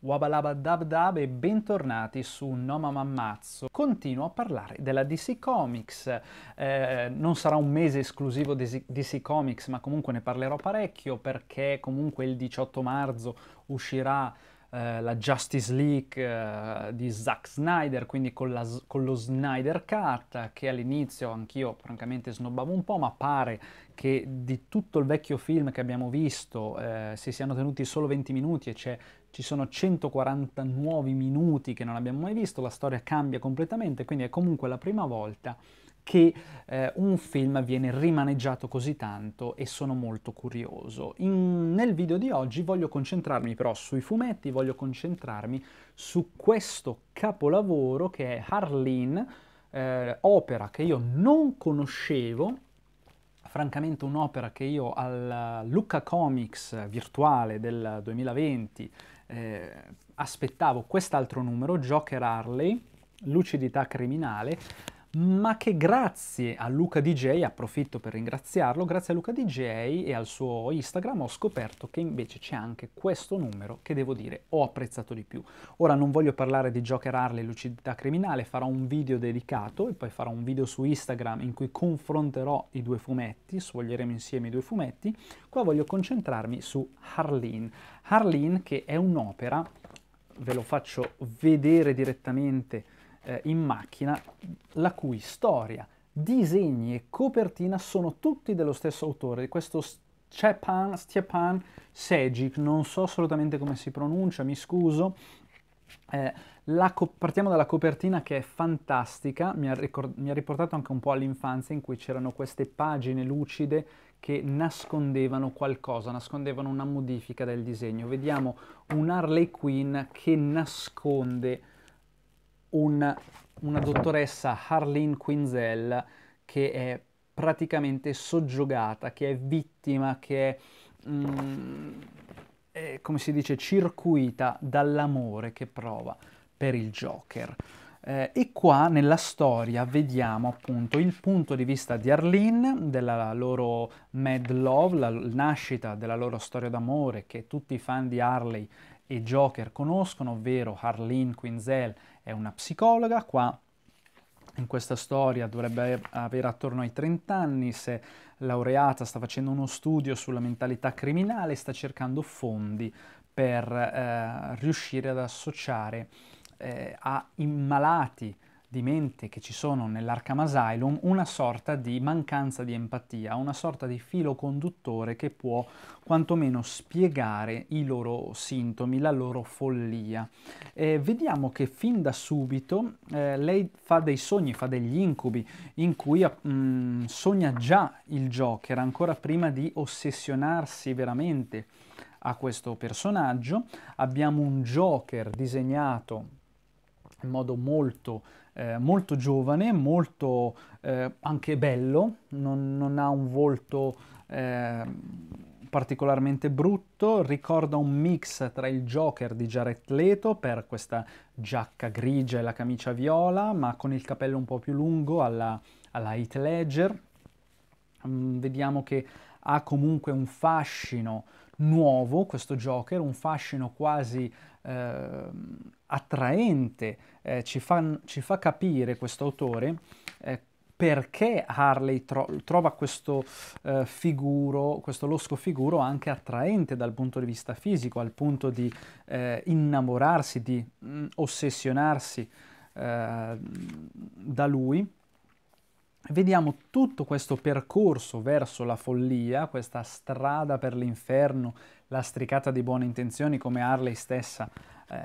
Wabalaba dab dab e bentornati su No Mamma Mazzo. Continuo a parlare della DC Comics. Eh, non sarà un mese esclusivo di DC Comics, ma comunque ne parlerò parecchio perché comunque il 18 marzo uscirà eh, la Justice League eh, di Zack Snyder, quindi con, la, con lo Snyder Cut, che all'inizio anch'io francamente snobbavo un po', ma pare che di tutto il vecchio film che abbiamo visto eh, si siano tenuti solo 20 minuti e c'è ci sono 140 nuovi minuti che non abbiamo mai visto, la storia cambia completamente, quindi è comunque la prima volta che eh, un film viene rimaneggiato così tanto e sono molto curioso. In, nel video di oggi voglio concentrarmi però sui fumetti, voglio concentrarmi su questo capolavoro che è Harleen, eh, opera che io non conoscevo francamente un'opera che io al Lucca Comics virtuale del 2020 eh, aspettavo quest'altro numero, Joker Harley, Lucidità Criminale, ma che grazie a Luca DJ, approfitto per ringraziarlo, grazie a Luca DJ e al suo Instagram ho scoperto che invece c'è anche questo numero che devo dire ho apprezzato di più. Ora non voglio parlare di Joker Harley e lucidità criminale, farò un video dedicato e poi farò un video su Instagram in cui confronterò i due fumetti, sfoglieremo insieme i due fumetti. Qua voglio concentrarmi su Harleen. Harleen che è un'opera, ve lo faccio vedere direttamente eh, in macchina, la cui storia, disegni e copertina sono tutti dello stesso autore, di questo Stepan, Stepan Sejic, non so assolutamente come si pronuncia, mi scuso. Eh, co- partiamo dalla copertina che è fantastica, mi ha, ricord- mi ha riportato anche un po' all'infanzia in cui c'erano queste pagine lucide che nascondevano qualcosa, nascondevano una modifica del disegno. Vediamo un Harley Quinn che nasconde un, una dottoressa Harleen Quinzel che è praticamente soggiogata, che è vittima, che è, mm, è come si dice, circuita dall'amore che prova per il Joker. Eh, e qua nella storia vediamo appunto il punto di vista di Arlene, della loro Mad Love, la nascita della loro storia d'amore che tutti i fan di Harley e Joker conoscono, ovvero Arlene Quinzel è una psicologa, qua in questa storia dovrebbe avere attorno ai 30 anni, se laureata, sta facendo uno studio sulla mentalità criminale, sta cercando fondi per eh, riuscire ad associare eh, a malati di mente che ci sono nell'Arkham Asylum una sorta di mancanza di empatia, una sorta di filo conduttore che può quantomeno spiegare i loro sintomi, la loro follia. Eh, vediamo che fin da subito eh, lei fa dei sogni, fa degli incubi in cui mh, mm, sogna già il Joker ancora prima di ossessionarsi veramente a questo personaggio. Abbiamo un Joker disegnato in modo molto, eh, molto giovane, molto eh, anche bello, non, non, ha un volto eh, particolarmente brutto, ricorda un mix tra il Joker di Jared Leto per questa giacca grigia e la camicia viola, ma con il capello un po' più lungo alla, alla Heath Ledger. Mm, vediamo che ha comunque un fascino nuovo questo Joker, un fascino quasi ehm, attraente, eh, ci, fa, ci, fa, capire questo autore eh, perché Harley tro- trova questo eh, figuro, questo losco figuro anche attraente dal punto di vista fisico, al punto di eh, innamorarsi, di mh, mm, ossessionarsi eh, da lui vediamo tutto questo percorso verso la follia, questa strada per l'inferno lastricata di buone intenzioni come Harley stessa eh,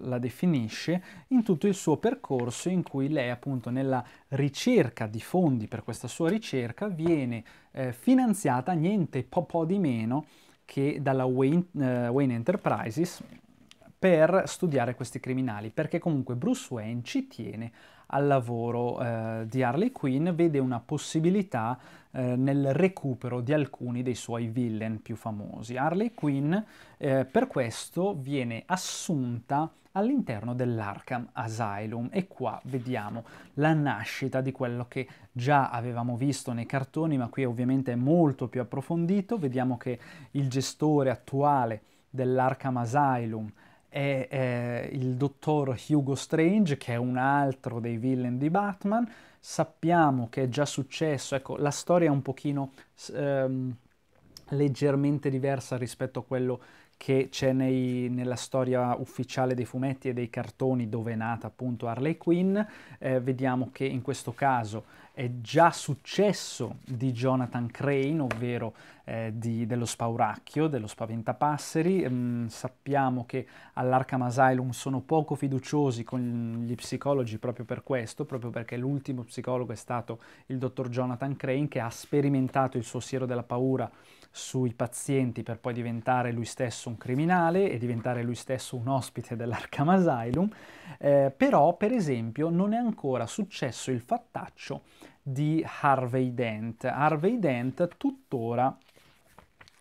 la definisce, in tutto il suo percorso in cui lei appunto nella ricerca di fondi per questa sua ricerca viene eh, finanziata niente po', po di meno che dalla Wayne, eh, Wayne Enterprises, per studiare questi criminali, perché comunque Bruce Wayne ci tiene al lavoro eh, di Harley Quinn, vede una possibilità eh, nel recupero di alcuni dei suoi villain più famosi. Harley Quinn eh, per questo viene assunta all'interno dell'Arkham Asylum e qua vediamo la nascita di quello che già avevamo visto nei cartoni, ma qui ovviamente è molto più approfondito, vediamo che il gestore attuale dell'Arkham Asylum è eh, il dottor Hugo Strange, che è un altro dei villain di Batman. Sappiamo che è già successo, ecco, la storia è un pochino ehm, leggermente diversa rispetto a quello che c'è nei, nella storia ufficiale dei fumetti e dei cartoni dove è nata appunto Harley Quinn. Eh, vediamo che in questo caso è già successo di Jonathan Crane, ovvero eh, di, dello spauracchio, dello spaventapasseri. Mm, sappiamo che all'Arkham Asylum sono poco fiduciosi con gli psicologi proprio per questo, proprio perché l'ultimo psicologo è stato il dottor Jonathan Crane che ha sperimentato il suo siero della paura sui pazienti per poi diventare lui stesso un criminale e diventare lui stesso un ospite dell'Arkham Asylum, eh, però per esempio non è ancora successo il fattaccio di Harvey Dent. Harvey Dent tuttora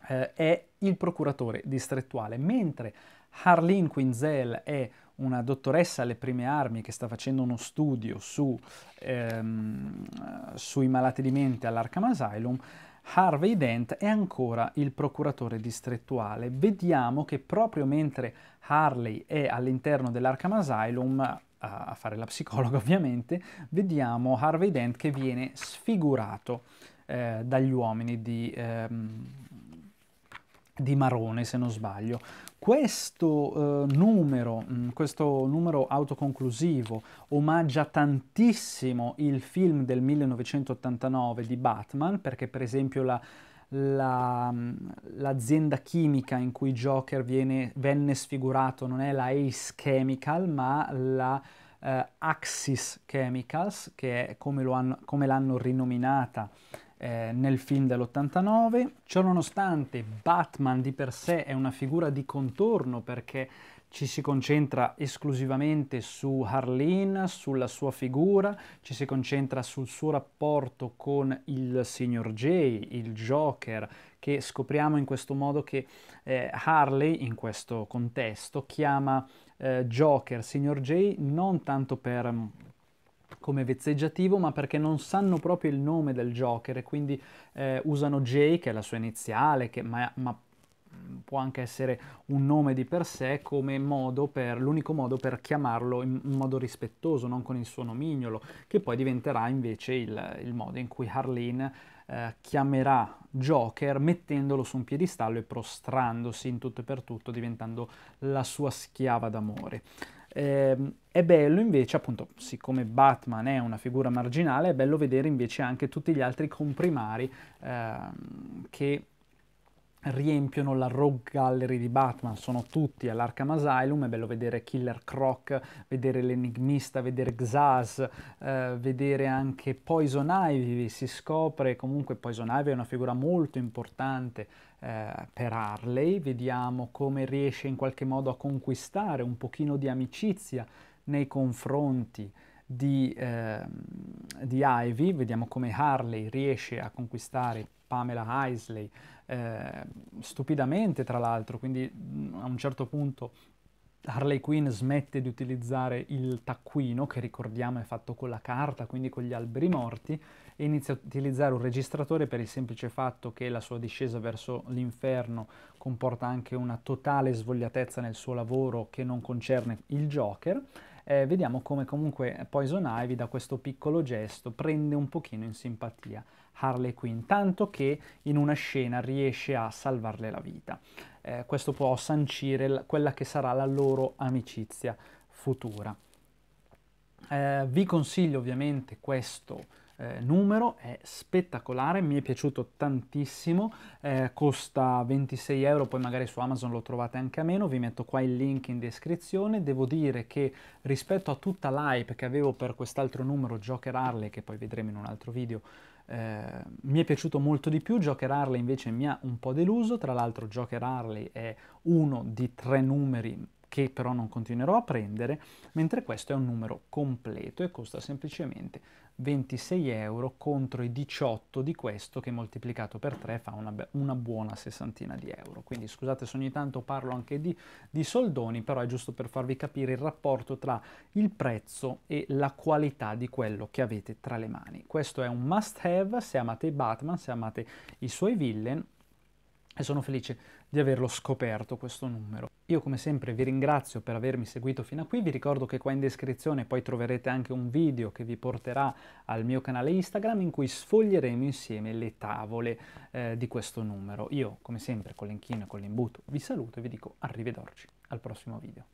eh, è il procuratore distrettuale, mentre Harleen Quinzel è una dottoressa alle prime armi che sta facendo uno studio su, ehm, sui malati di mente all'Arkham Asylum, Harvey Dent è ancora il procuratore distrettuale. Vediamo che proprio mentre Harley è all'interno dell'Arkham Asylum, a fare la psicologa ovviamente, vediamo Harvey Dent che viene sfigurato eh, dagli uomini di, ehm, di Marone, se non sbaglio. Questo, eh, numero, mm, questo numero, autoconclusivo omaggia tantissimo il film del 1989 di Batman, perché per esempio la, la, mm, l'azienda chimica in cui Joker viene, venne sfigurato non è la Ace Chemical, ma la eh, Axis Chemicals, che è come, hanno, come l'hanno rinominata eh, nel film dell'89. Ciononostante Batman di per sé è una figura di contorno perché ci si concentra esclusivamente su Harleen, sulla sua figura, ci si concentra sul suo rapporto con il signor J, il Joker, che scopriamo in questo modo che eh, Harley, in questo contesto, chiama eh, Joker, signor J, non tanto per mm, come vezzeggiativo, ma perché non sanno proprio il nome del Joker e quindi eh, usano J, che è la sua iniziale, che, ma, ma può anche essere un nome di per sé come modo per, l'unico modo per chiamarlo in modo rispettoso, non con il suo nomignolo, che poi diventerà invece il, il modo in cui Harleen eh, chiamerà Joker mettendolo su un piedistallo e prostrandosi in tutto e per tutto, diventando la sua schiava d'amore. Eh, è bello invece, appunto, siccome Batman è una figura marginale, è bello vedere invece anche tutti gli altri comprimari eh, che riempiono la Rogue Gallery di Batman, sono tutti all'Arkham Asylum, è bello vedere Killer Croc, vedere l'Enigmista, vedere Xaz, eh, vedere anche Poison Ivy, si scopre comunque Poison Ivy è una figura molto importante eh, per Harley, vediamo come riesce in qualche modo a conquistare un pochino di amicizia nei confronti di, eh, di Ivy, vediamo come Harley riesce a conquistare Pamela Isley, eh, stupidamente tra l'altro, quindi mm, a un certo punto Harley Quinn smette di utilizzare il taccuino, che ricordiamo è fatto con la carta, quindi con gli alberi morti, e inizia a utilizzare un registratore per il semplice fatto che la sua discesa verso l'inferno comporta anche una totale svogliatezza nel suo lavoro che non concerne il Joker. Eh, vediamo come comunque Poison Ivy da questo piccolo gesto prende un pochino in simpatia. Harley Quinn, tanto che in una scena riesce a salvarle la vita. Eh, questo può sancire l- quella che sarà la loro amicizia futura. Eh, vi consiglio ovviamente questo eh, numero, è spettacolare, mi è piaciuto tantissimo, eh, costa 26 euro, poi magari su Amazon lo trovate anche a meno, vi metto qua il link in descrizione, devo dire che rispetto a tutta l'hype che avevo per quest'altro numero Joker Harley, che poi vedremo in un altro video, eh, mi è piaciuto molto di più, Joker Harley invece mi ha un po' deluso, tra l'altro Joker Harley è uno di tre numeri che però non continuerò a prendere, mentre questo è un numero completo e costa semplicemente 26 euro contro i 18 di questo che moltiplicato per 3 fa una, una buona sessantina di euro. Quindi scusate se ogni tanto parlo anche di, di, soldoni, però è giusto per farvi capire il rapporto tra il prezzo e la qualità di quello che avete tra le mani. Questo è un must have se amate Batman, se amate i suoi villain e sono felice di averlo scoperto questo numero. Io come sempre vi ringrazio per avermi seguito fino a qui, vi ricordo che qua in descrizione poi troverete anche un video che vi porterà al mio canale Instagram in cui sfoglieremo insieme le tavole eh, di questo numero. Io come sempre con l'inchino e con l'imbuto vi saluto e vi dico arrivederci al prossimo video.